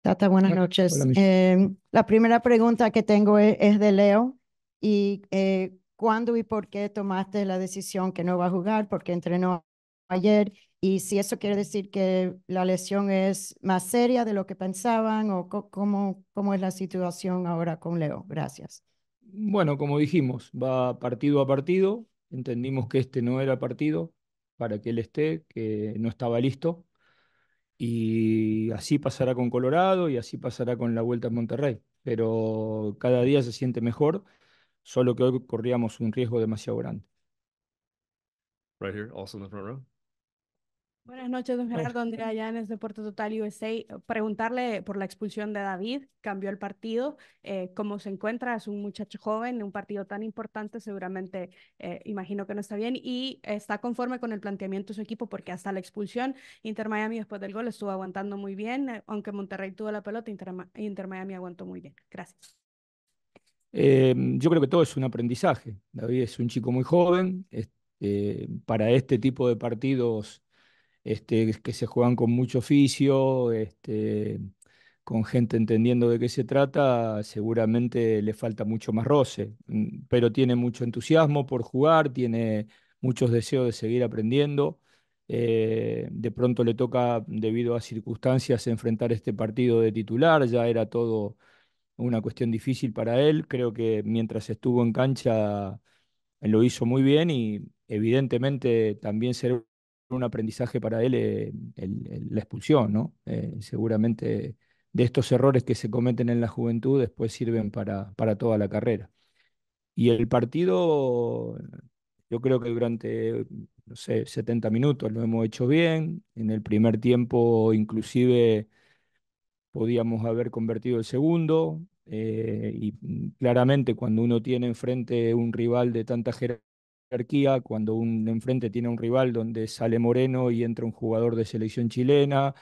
Tata, buenas noches. Em, la primera pregunta que tengo es, de Leo. ¿Y eh, cuándo y por qué tomaste la decisión que no va a jugar? Porque entrenó ayer. Y si eso quiere decir que la lesión es más seria de lo que pensaban o cómo, cómo es la situación ahora con Leo. Gracias. Bueno, como dijimos, va partido a partido. Entendimos que este no era partido para que él esté, que no estaba listo y así pasará con Colorado y así pasará con la vuelta a Monterrey. Pero cada día se siente mejor, solo que hoy corríamos un riesgo demasiado grande. Right here, also in the front row. Buenas noches, don Gerardo Andrea Llanes de Puerto Total USA. Preguntarle por la expulsión de David, cambió el partido, eh, cómo se encuentra, es un muchacho joven, un partido tan importante, seguramente eh, imagino que no está bien y está conforme con el planteamiento de su equipo porque hasta la expulsión Inter Miami después del gol estuvo aguantando muy bien, eh, aunque Monterrey tuvo la pelota, Inter, Miami aguantó muy bien. Gracias. Em, yo creo que todo es un aprendizaje. David es un chico muy joven, este, para este tipo de partidos este, que se juegan con mucho oficio, este, con gente entendiendo de qué se trata, seguramente le falta mucho más roce, mm, pero tiene mucho entusiasmo por jugar, tiene muchos deseos de seguir aprendiendo. Eh, de pronto le toca, debido a circunstancias, enfrentar este partido de titular, ya era todo una cuestión difícil para él. Creo que mientras estuvo en cancha lo hizo muy bien y evidentemente también será un aprendizaje para él eh, la expulsión, ¿no? Eh, seguramente de estos errores que se cometen en la juventud después sirven para, para toda la carrera. Y el partido, yo creo que durante, no sé, 70 minutos lo hemos hecho bien. En el primer tiempo inclusive podíamos haber convertido el segundo. Eh, y claramente cuando uno tiene enfrente un rival de tanta jerarquía, cuando un enfrente tiene un rival donde sale Moreno y entra un jugador de selección chilena,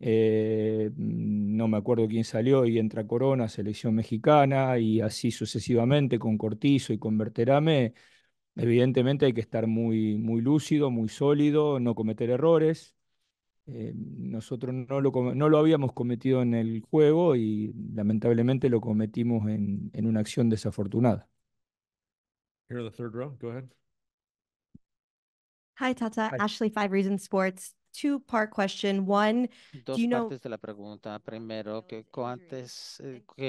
eh, no me acuerdo quién salió y entra Corona, selección mexicana, y así sucesivamente con Cortizo y con Berterame, evidentemente hay que estar muy, muy lúcido, muy sólido, no cometer errores. Eh, nosotros no lo, no lo habíamos cometido en el juego y lamentablemente lo cometimos en una acción desafortunada. Here the third row, go ahead. Tata. Ashley, Five Reasons Sports. Two-part question. One, Dos partes de la pregunta. Primero, que qué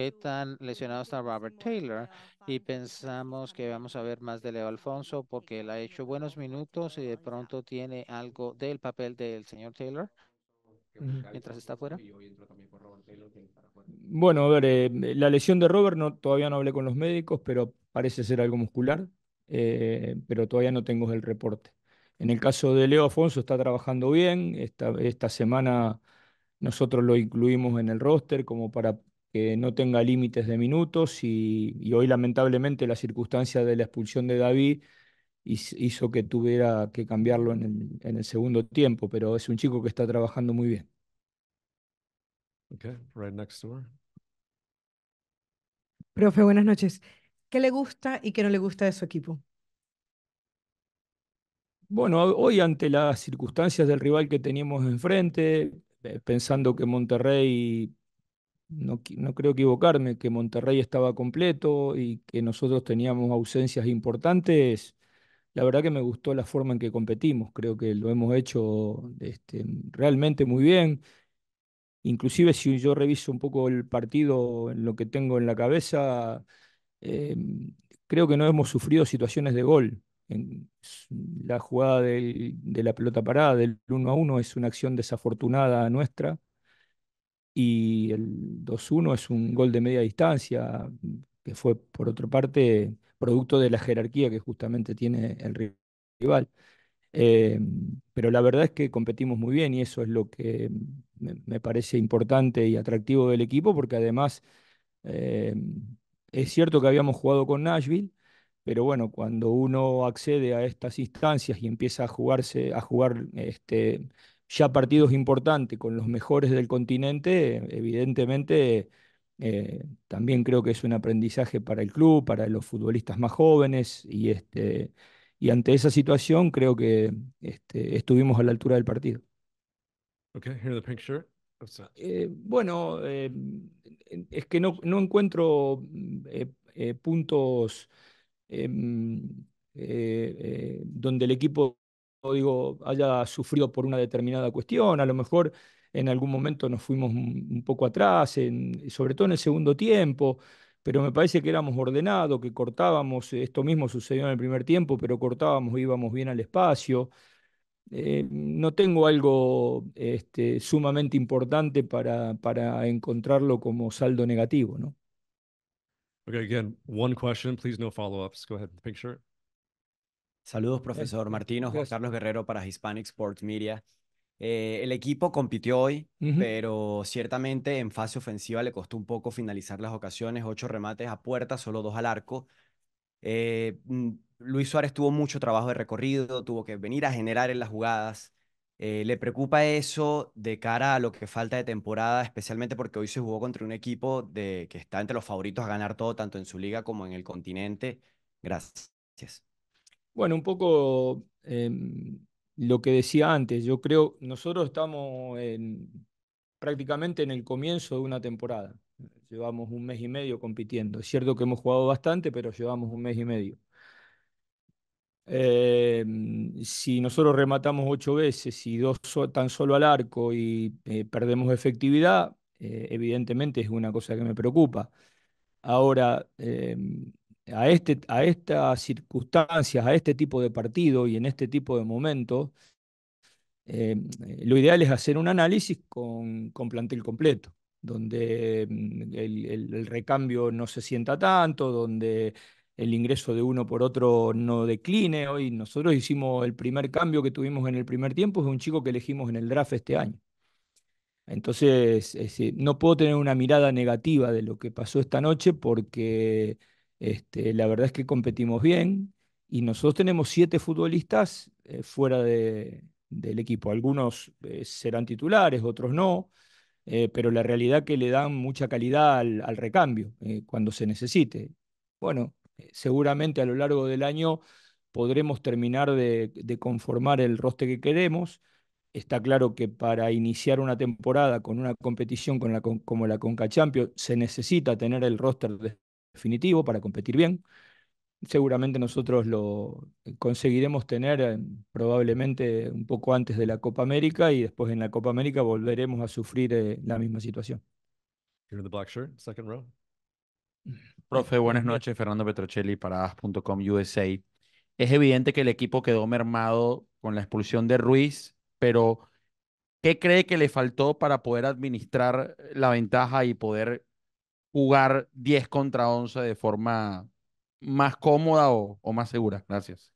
eh, tan lesionado está Robert Taylor y pensamos que vamos a ver más de Leo Alfonso porque él ha hecho buenos minutos y de pronto tiene algo del papel del señor Taylor mientras está fuera? Bueno, a ver, eh, la lesión de Robert no, todavía no hablé con los médicos, pero parece ser algo muscular, eh, pero todavía no tengo el reporte. En el caso de Leo Afonso está trabajando bien, esta, semana nosotros lo incluimos en el roster como para que no tenga límites de minutos y, y hoy lamentablemente la circunstancia de la expulsión de David hizo que tuviera que cambiarlo en el, segundo tiempo, pero es un chico que está trabajando muy bien. Okay, right next Profe, buenas noches. ¿Qué le gusta y qué no le gusta de su equipo? Bueno, hoy ante las circunstancias del rival que teníamos enfrente, eh, pensando que Monterrey, no, no creo equivocarme, que Monterrey estaba completo y que nosotros teníamos ausencias importantes, la verdad que me gustó la forma en que competimos. Creo que lo hemos hecho este, realmente muy bien. Inclusive si yo reviso un poco el partido, en lo que tengo en la cabeza, eh, creo que no hemos sufrido situaciones de gol. la jugada de la pelota parada del 1 a 1 es una acción desafortunada nuestra y el 2-1 es un gol de media distancia que fue por otra parte producto de la jerarquía que justamente tiene el rival. Em, pero la verdad es que competimos muy bien y eso es lo que me, parece importante y atractivo del equipo, porque además em, es cierto que habíamos jugado con Nashville, pero bueno, cuando uno accede a estas instancias y empieza a jugarse, a jugar este, ya partidos importantes con los mejores del continente, evidentemente eh, también creo que es un aprendizaje para el club, para los futbolistas más jóvenes y, este, y ante esa situación creo que este, estuvimos a la altura del partido. Okay, here the eh, bueno, eh, es que no, no encuentro puntos em, donde el equipo digo, haya sufrido por una determinada cuestión. A lo mejor en algún momento nos fuimos un poco atrás, sobre todo en el segundo tiempo, pero me parece que éramos ordenados, que cortábamos, esto mismo sucedió en el primer tiempo, pero cortábamos, íbamos bien al espacio. Eh, no tengo algo este, sumamente importante para, encontrarlo como saldo negativo, ¿no? Okay, again, one question, please no follow-ups. Go ahead, picture. Saludos, profesor Martino, Carlos Guerrero para Hispanic Sports Media. Eh, el equipo compitió hoy, pero ciertamente en fase ofensiva le costó un poco finalizar las ocasiones, ocho remates a puerta, solo dos al arco. Eh, mm, Luis Suárez tuvo mucho trabajo de recorrido, tuvo que venir a generar en las jugadas. Eh, ¿Le preocupa eso de cara a lo que falta de temporada, especialmente porque hoy se jugó contra un equipo que está entre los favoritos a ganar todo, tanto en su liga como en el continente? Gracias. Bueno, un poco em, lo que decía antes, yo creo, nosotros estamos prácticamente en el comienzo de una temporada. Llevamos un mes y medio compitiendo. Es cierto que hemos jugado bastante, pero llevamos un mes y medio. Em, si nosotros rematamos ocho veces y dos tan solo al arco y eh, perdemos efectividad, eh, evidentemente es una cosa que me preocupa. Ahora, em, a, este, a estas circunstancias, a este tipo de partido y en este tipo de momento, eh, lo ideal es hacer un análisis con, con plantel completo, donde mm, el, recambio no se sienta tanto, donde el ingreso de uno por otro no decline. Hoy nosotros hicimos el primer cambio que tuvimos en el primer tiempo, es un chico que elegimos en el draft este año. Entonces, no puedo tener una mirada negativa de lo que pasó esta noche porque este, la verdad es que competimos bien y nosotros tenemos siete futbolistas eh, fuera del equipo. Algunos eh, serán titulares, otros no, eh, pero la realidad es que le dan mucha calidad al, recambio cuando se necesite. Bueno, seguramente a lo largo del año podremos terminar de, conformar el roster que queremos. Está claro que para iniciar una temporada con una competición con la, como la Conca Champions se necesita tener el roster de definitivo para competir bien. Seguramente nosotros lo conseguiremos tener eh, probablemente un poco antes de la Copa América y después en la Copa América volveremos a sufrir eh, la misma situación. Profe, buenas noches. Fernando Petrocelli para AS.com USA. Es evidente que el equipo quedó mermado con la expulsión de Ruiz, pero ¿qué cree que le faltó para poder administrar la ventaja y poder jugar 10 contra 11 de forma más cómoda o, más segura? Gracias.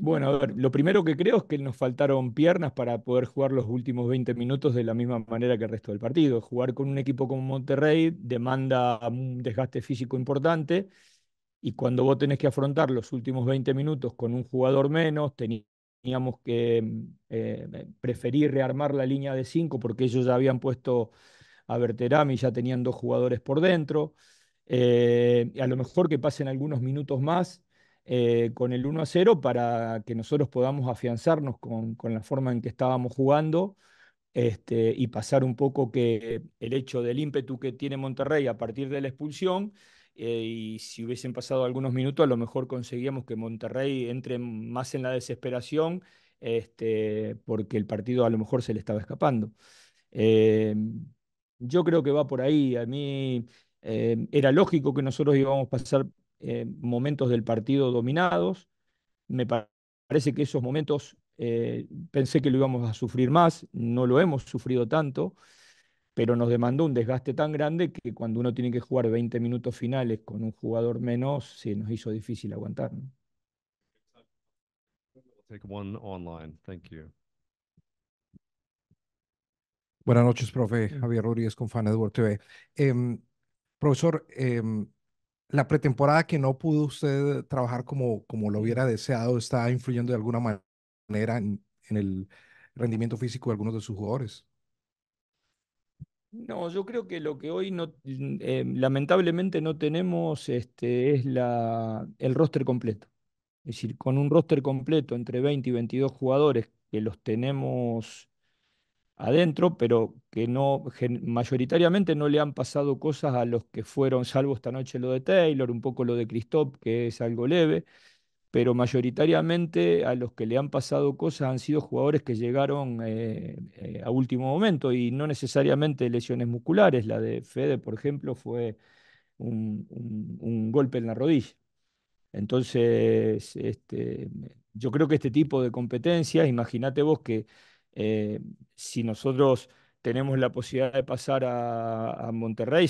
Bueno, a ver, lo primero que creo es que nos faltaron piernas para poder jugar los últimos 20 minutos de la misma manera que el resto del partido. Jugar con un equipo como Monterrey demanda un desgaste físico importante y cuando vos tenés que afrontar los últimos 20 minutos con un jugador menos, teníamos que eh, preferir rearmar la línea de 5 porque ellos ya habían puesto a Berterami ya tenían dos jugadores por dentro. Eh, a lo mejor que pasen algunos minutos más eh, con el 1 a 0 para que nosotros podamos afianzarnos con, la forma en que estábamos jugando este, y pasar un poco que el hecho del ímpetu que tiene Monterrey a partir de la expulsión eh, y si hubiesen pasado algunos minutos a lo mejor conseguíamos que Monterrey entre más en la desesperación este, porque el partido a lo mejor se le estaba escapando. Yo creo que va por ahí. A mí eh, era lógico que nosotros íbamos a pasar eh, momentos del partido dominados. Me parece que esos momentos eh, pensé que lo íbamos a sufrir más, no lo hemos sufrido tanto, pero nos demandó un desgaste tan grande que cuando uno tiene que jugar 20 minutos finales con un jugador menos, se nos hizo difícil aguantar. online. Buenas noches, profe Javier Rodríguez con Fan TV. Em, profesor, em, la pretemporada que no pudo usted trabajar como, como lo hubiera deseado, ¿está influyendo de alguna manera en, el rendimiento físico de algunos de sus jugadores? No, yo creo que lo que hoy no, em, lamentablemente no tenemos este, es la, el roster completo. Es decir, con un roster completo entre 20 y 22 jugadores que los tenemos adentro, pero que no mayoritariamente no le han pasado cosas a los que fueron, salvo esta noche lo de Taylor, un poco lo de Christoph, que es algo leve, pero mayoritariamente a los que le han pasado cosas han sido jugadores que llegaron eh, eh, a último momento y no necesariamente lesiones musculares. La de Fede, por ejemplo, fue un, golpe en la rodilla. Entonces, este, yo creo que este tipo de competencias, imagínate vos que eh, si nosotros tenemos la posibilidad de pasar a, Monterrey,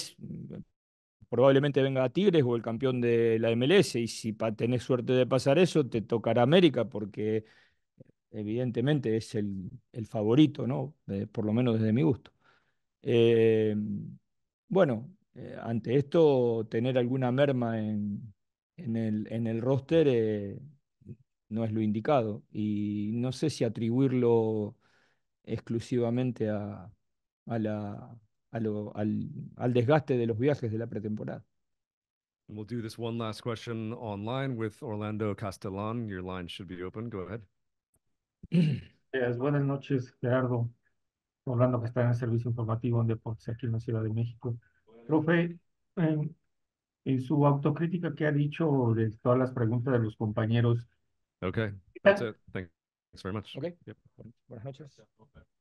probablemente venga a Tigres o el campeón de la MLS, y si tenés suerte de pasar eso, te tocará América, porque evidentemente es el, favorito, ¿no? por lo menos desde mi gusto. Eh, bueno, eh, ante esto, tener alguna merma en, el, roster no es lo indicado. Y no sé si atribuirlo exclusivamente a, a la, lo, al, al desgaste de los viajes de la pretemporada. this one last question online with Orlando Your line should be open. Go ahead. buenas noches, Gerardo. Orlando, que está en el servicio informativo en Deportes aquí en la Ciudad de México. Profe, en, en su autocrítica que ha dicho de todas las preguntas de los compañeros. Okay, that's it. Thank Thanks very much. Okay. Yep. Buenas noches.